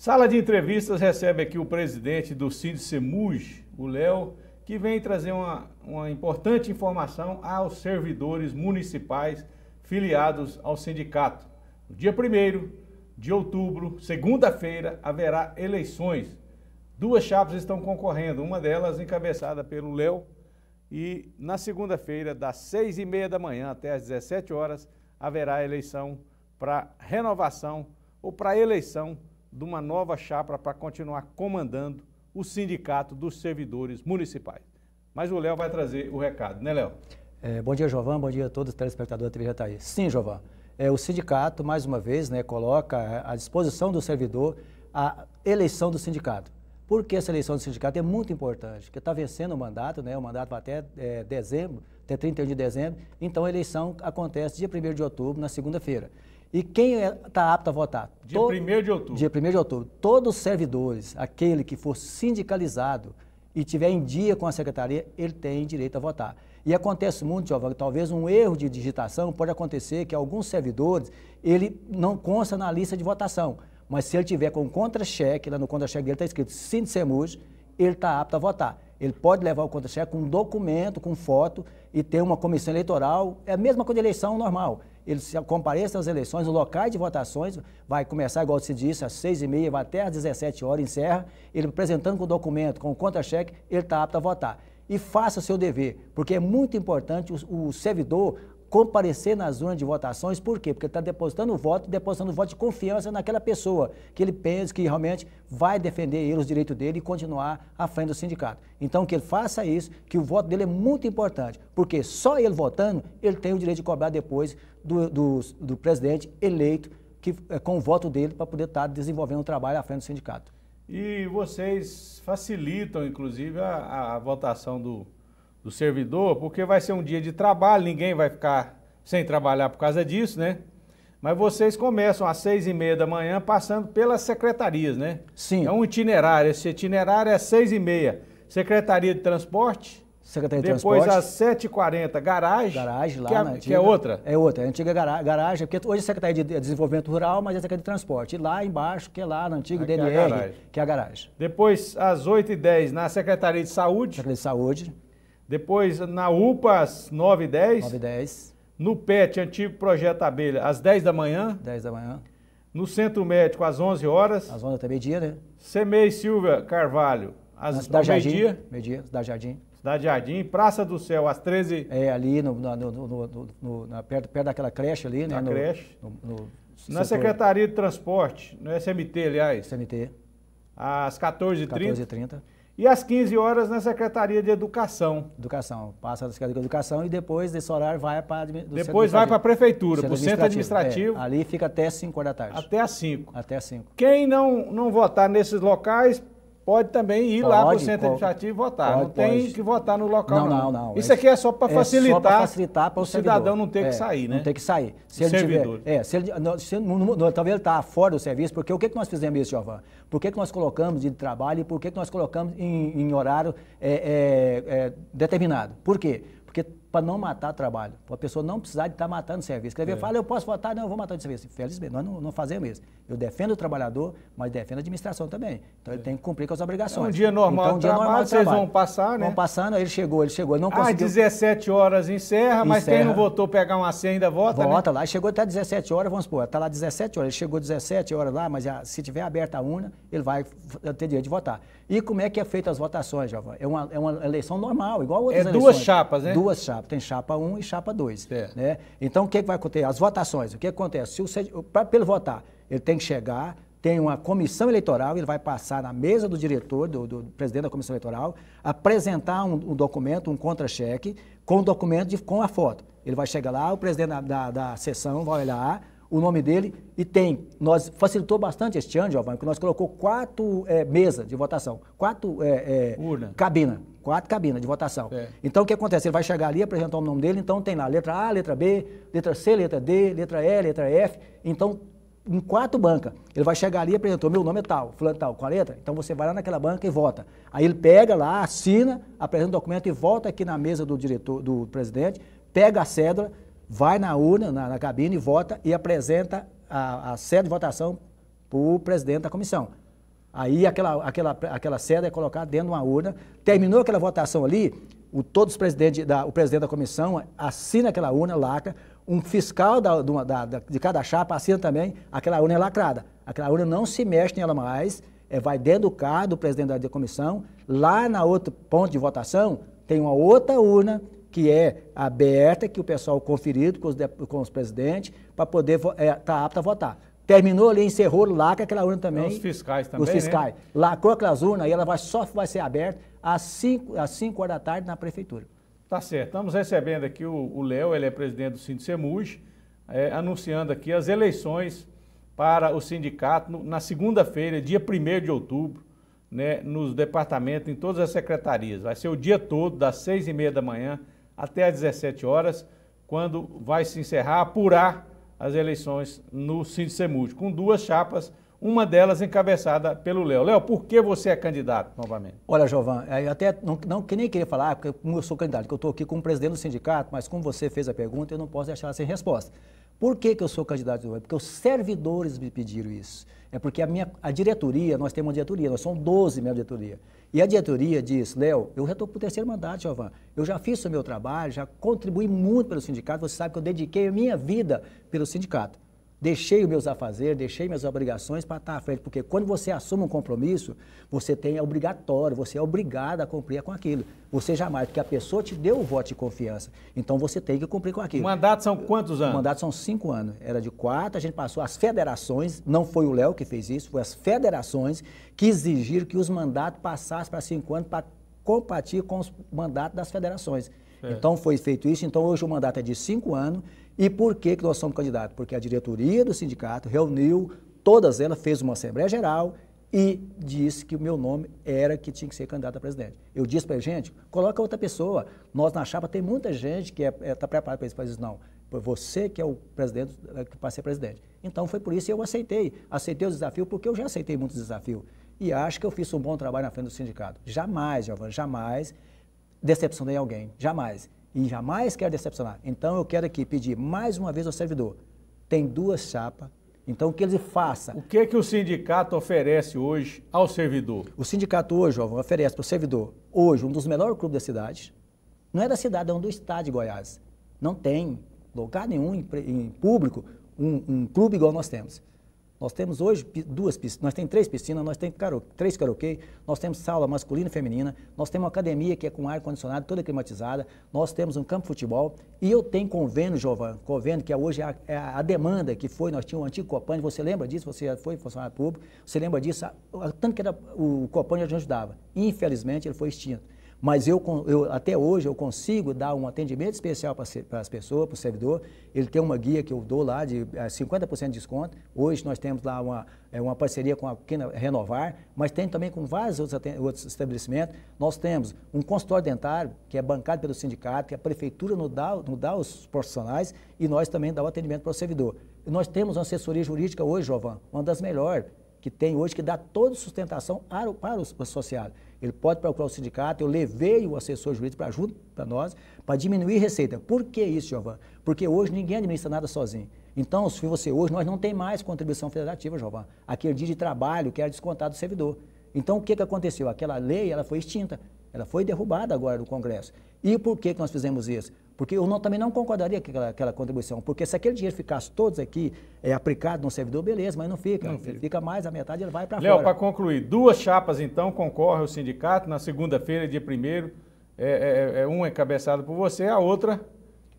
Sala de entrevistas recebe aqui o presidente do CID o Léo, que vem trazer uma, uma importante informação aos servidores municipais filiados ao sindicato. No dia 1 de outubro, segunda-feira, haverá eleições. Duas chapas estão concorrendo, uma delas encabeçada pelo Léo. E na segunda-feira, das seis e meia da manhã até às 17 horas, haverá eleição para renovação ou para eleição de uma nova chapa para continuar comandando o Sindicato dos Servidores Municipais. Mas o Léo vai trazer o recado, né, Léo? É, bom dia, Jovan. Bom dia a todos os telespectadores da TV Jataí. Sim, Jovan. É, o sindicato, mais uma vez, né, coloca é, à disposição do servidor a eleição do sindicato. Por que essa eleição do sindicato é muito importante? Porque está vencendo o mandato, né? o mandato vai até é, dezembro, até 31 de dezembro. Então, a eleição acontece dia 1 de outubro, na segunda-feira. E quem está é, apto a votar? Dia 1 de outubro. Dia 1 de outubro. Todos os servidores, aquele que for sindicalizado e tiver em dia com a secretaria, ele tem direito a votar. E acontece muito, Giovanni, talvez um erro de digitação pode acontecer que alguns servidores, ele não consta na lista de votação. Mas se ele tiver com contra-cheque, lá no contra-cheque dele está escrito Sindsemus, ele está apto a votar. Ele pode levar o contra-cheque com documento, com foto e ter uma comissão eleitoral. É a mesma coisa de eleição normal ele compareça às eleições, no local de votações, vai começar, igual se disse, às seis e meia, vai até às 17 horas, encerra, ele apresentando com o documento, com o contra-cheque, ele está apto a votar. E faça o seu dever, porque é muito importante o, o servidor comparecer nas urnas de votações, por quê? Porque está depositando o voto, depositando o voto de confiança naquela pessoa, que ele pensa que realmente vai defender ele, os direitos dele e continuar à frente do sindicato. Então que ele faça isso, que o voto dele é muito importante, porque só ele votando, ele tem o direito de cobrar depois do, do, do presidente eleito que, é, com o voto dele para poder estar tá desenvolvendo o trabalho à frente do sindicato. E vocês facilitam, inclusive, a, a votação do, do servidor, porque vai ser um dia de trabalho, ninguém vai ficar sem trabalhar por causa disso, né? Mas vocês começam às seis e meia da manhã passando pelas secretarias, né? Sim. É um itinerário. Esse itinerário é às seis e meia. Secretaria de Transporte. Secretaria de Depois, Transporte. Depois às 7h40, garagem. Garagem lá que é, na antiga, Que é outra? É outra, é antiga garagem, porque hoje é Secretaria de Desenvolvimento Rural, mas é Secretaria de Transporte. E lá embaixo, que é lá na antiga Aqui DNR, é que é a garagem. Depois, às 8h10, na Secretaria de Saúde. Secretaria de Saúde. Depois, na UPA, às 9 e 10. 9 e 10. No PET, antigo Projeto Abelha, às 10 da manhã. 10 da manhã. No Centro Médico, às 11 horas. Às 11 até meio-dia, né? Semei Silvia Carvalho, às meio-dia. Meio-dia, da Jardim. Cidade Jardim, Praça do Céu, às 13 É, ali no, no, no, no na, perto, perto daquela creche ali, né? Na creche. na Secretaria de Transporte, no SMT, aliás. SMT. Às 14h30. 14h30. E às 15 horas na Secretaria de Educação. Educação. Passa da Secretaria de Educação e depois desse horário vai para Depois vai para a Prefeitura, para o Centro Administrativo. É, ali fica até 5 horas da tarde. Até às 5. Até às 5. Quem não, não votar nesses locais pode também ir pode, lá para o centro administrativo e votar. Pode, não tem pode. que votar no local. Não, não, não. Isso aqui é só para é facilitar. Só facilitar para o, o cidadão não ter é, que sair, né? Não ter que é, sair. Né? Se ele servidor. tiver, é, se ele, não, se, não, não, talvez ele está fora do serviço, porque o que, que nós fizemos isso, Giovanni? Por que, que nós colocamos de trabalho e por que, que nós colocamos em, em horário é, é, é determinado? Por quê? para não matar trabalho, para a pessoa não precisar de estar tá matando serviço. Quer dizer, é. fala, eu posso votar, não, eu vou matar de serviço. Felizmente, nós não, não fazemos isso. Eu defendo o trabalhador, mas defendo a administração também. Então, é. ele tem que cumprir com as obrigações. É um dia normal, então, um dia trabalho, normal vocês trabalho. vão passar, né? Vão passando, ele chegou, ele chegou, ele não conseguiu. Às 17 horas encerra, mas encerra. quem não votou pegar uma senha ainda vota, né? Vota né? lá, chegou até 17 horas, vamos supor, está lá 17 horas, ele chegou 17 horas lá, mas já, se tiver aberta a urna, ele vai ter direito de votar. E como é que é feita as votações, Jovem? É uma, é uma eleição normal, igual outras é eleições. É duas chapas, né? Duas chapas chapa. Tem chapa 1 e chapa 2. É. Né? Então, o que, é que vai acontecer? As votações. O que é acontece? Se o, para ele votar, ele tem que chegar, tem uma comissão eleitoral, ele vai passar na mesa do diretor, do, do presidente da comissão eleitoral, apresentar um, um documento, um contra-cheque, com o documento, de, com a foto. Ele vai chegar lá, o presidente da, da, da sessão vai olhar, o nome dele e tem. Nós facilitou bastante este ano, Giovanni, que nós colocou quatro é, mesas de votação, quatro é, é, cabina quatro cabinas de votação. É. Então o que acontece? Ele vai chegar ali, apresentar o nome dele, então tem lá letra A, letra B, letra C, letra D, letra E, letra F. Então, em quatro bancas, ele vai chegar ali e apresentou, meu nome é tal, fulano tal, qual letra? Então você vai lá naquela banca e vota. Aí ele pega lá, assina, apresenta o documento e volta aqui na mesa do diretor, do presidente, pega a cédula, vai na urna, na, na cabine, vota e apresenta a, a cédula de votação para o presidente da comissão. Aí aquela, aquela, aquela seda é colocada dentro de uma urna. Terminou aquela votação ali, o, todos os presidentes da, o presidente da comissão assina aquela urna, lacra. Um fiscal da, da, de cada chapa assina também, aquela urna é lacrada. Aquela urna não se mexe nela mais, é, vai dentro do carro do presidente da, da comissão. Lá na outro ponto de votação, tem uma outra urna que é aberta, que o pessoal conferido com os, com os presidentes, para poder estar é, tá apto a votar. Terminou ali, encerrou, com aquela urna também. Os fiscais também. Os né? fiscais. Né? Lacou aquelas urnas e ela vai, só vai ser aberta às 5 às cinco horas da tarde na prefeitura. Tá certo. Estamos recebendo aqui o Léo, ele é presidente do Sindicato é, anunciando aqui as eleições para o sindicato no, na segunda-feira, dia 1 de outubro, né, nos departamentos, em todas as secretarias. Vai ser o dia todo, das 6 e meia da manhã até às 17 horas, quando vai se encerrar, apurar as eleições no Sindicato com duas chapas, uma delas encabeçada pelo Léo. Léo, por que você é candidato novamente? Olha, Jovan, eu até não, não que nem queria falar, porque eu sou candidato, que eu estou aqui como presidente do sindicato, mas como você fez a pergunta, eu não posso deixar sem resposta. Por que, que eu sou candidato? Porque os servidores me pediram isso. É porque a minha a diretoria, nós temos uma diretoria, nós somos 12 membros da diretoria. E a diretoria diz, Léo, eu já estou para o terceiro mandato, Giovanni. Eu já fiz o meu trabalho, já contribuí muito pelo sindicato. Você sabe que eu dediquei a minha vida pelo sindicato. Deixei os meus fazer, deixei minhas obrigações para estar à frente, porque quando você assume um compromisso, você tem é obrigatório, você é obrigado a cumprir com aquilo. Você jamais, porque a pessoa te deu o voto de confiança, então você tem que cumprir com aquilo. O mandato são quantos anos? O mandato são cinco anos. Era de quatro, a gente passou as federações, não foi o Léo que fez isso, foi as federações que exigiram que os mandatos passassem para cinco anos para compatir com os mandatos das federações. É. Então foi feito isso, então hoje o mandato é de cinco anos. E por que, que nós somos candidatos? Porque a diretoria do sindicato reuniu todas elas, fez uma Assembleia Geral e disse que o meu nome era que tinha que ser candidato a presidente. Eu disse para a gente, coloca outra pessoa. Nós na chapa tem muita gente que está é, é, tá preparada para isso, mas não. Você que é o presidente, eh, que vai ser presidente. Então foi por isso que eu aceitei. Aceitei o desafio porque eu já aceitei muitos desafios. E acho que eu fiz um bom trabalho na frente do sindicato. Jamais, Giovanni, jamais decepcionei alguém, jamais. E jamais quero decepcionar. Então eu quero aqui pedir mais uma vez ao servidor, tem duas chapas, então, que ele faça. O que que o sindicato oferece hoje ao servidor? O sindicato hoje, João, oferece para o servidor, hoje, um dos melhores clubes da cidade. Não é da cidade, é um do estado de Goiás. Não tem lugar nenhum em, em público um, um, clube igual nós temos. Nós temos hoje duas piscinas, nós temos três piscinas, nós temos três karaokê, nós temos sala masculina e feminina, nós temos uma academia que é com ar-condicionado, toda climatizada, nós temos um campo de futebol e eu tenho convênio, Jovan, convênio que é hoje é a, é a demanda que foi, nós tínhamos o um antigo Copan, você lembra disso? Você foi funcionário público, você lembra disso? Tanto que era, o Copan já ajudava. Infelizmente, ele foi extinto. Mas eu, eu, até hoje eu consigo dar um atendimento especial para as pessoas, para o servidor. Ele tem uma guia que eu dou lá de 50% eh, de desconto. Hoje nós temos lá uma, eh, uma parceria com a Quina Renovar, mas tem também com vários outros, outros estabelecimentos. Nós temos um consultório dentário, que é bancado pelo sindicato, que a prefeitura nos dá, nos dá os profissionais e nós também dá o atendimento para o servidor. Nós temos uma assessoria jurídica hoje, Jovan, uma das melhores que tem hoje, que dá toda sustentação para os para o associado ele pode procurar o sindicato. Eu levei o assessor jurídico para junto para nós, para diminuir receita. Por que isso, Giovanni? Porque hoje ninguém administra nada sozinho. Então, se você hoje, nós não tem mais contribuição federativa, Giovanni. Aquele dia de trabalho que era descontado do servidor. Então, o que, que aconteceu? Aquela lei ela foi extinta, ela foi derrubada agora do Congresso. E por que, que nós fizemos isso? Porque eu não, também não concordaria com aquela, aquela, contribuição, porque se aquele dinheiro ficasse todos aqui é, aplicado no servidor, beleza, mas não fica. Não fica. fica mais a metade, ele vai para fora. Léo, para concluir, duas chapas então concorrem ao sindicato na segunda-feira, dia 1 é, é, é, um é encabeçado por você, a outra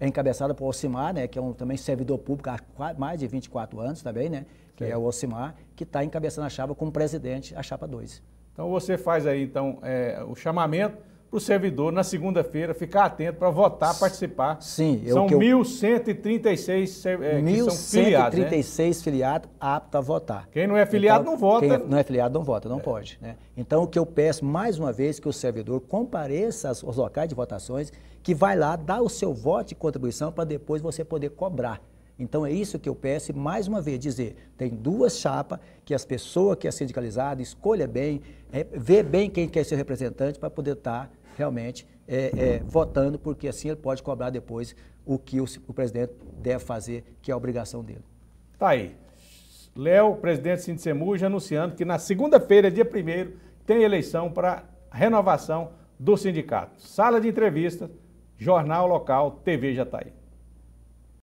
é encabeçada por Ocimar, né, que é um também servidor público há mais de 24 anos também, né, que é o Ocimar, que está encabeçando a chapa como presidente, a chapa 2. Então você faz aí então é, o chamamento para o servidor, na segunda-feira, ficar atento para votar, participar. Sim. Eu, são eu, 1.136 é, 1. são 136 filiados, 1.136 né? filiados aptos a votar. Quem não é filiado então, não vota. Quem é, não é filiado não vota, não é. pode. Né? Então, o que eu peço, mais uma vez, que o servidor compareça aos locais de votações, que vai lá dar o seu voto de contribuição para depois você poder cobrar. Então é isso que eu peço, e mais uma vez dizer, tem duas chapas que as pessoas que é sindicalizada escolha bem, é, vê bem quem quer ser representante para poder estar tá realmente é, é, votando, porque assim ele pode cobrar depois o que o, o presidente deve fazer, que é a obrigação dele. Tá aí. Léo, presidente Sindicemur, já anunciando que na segunda-feira, dia 1 tem eleição para renovação do sindicato. Sala de entrevistas, jornal local, TV já está aí.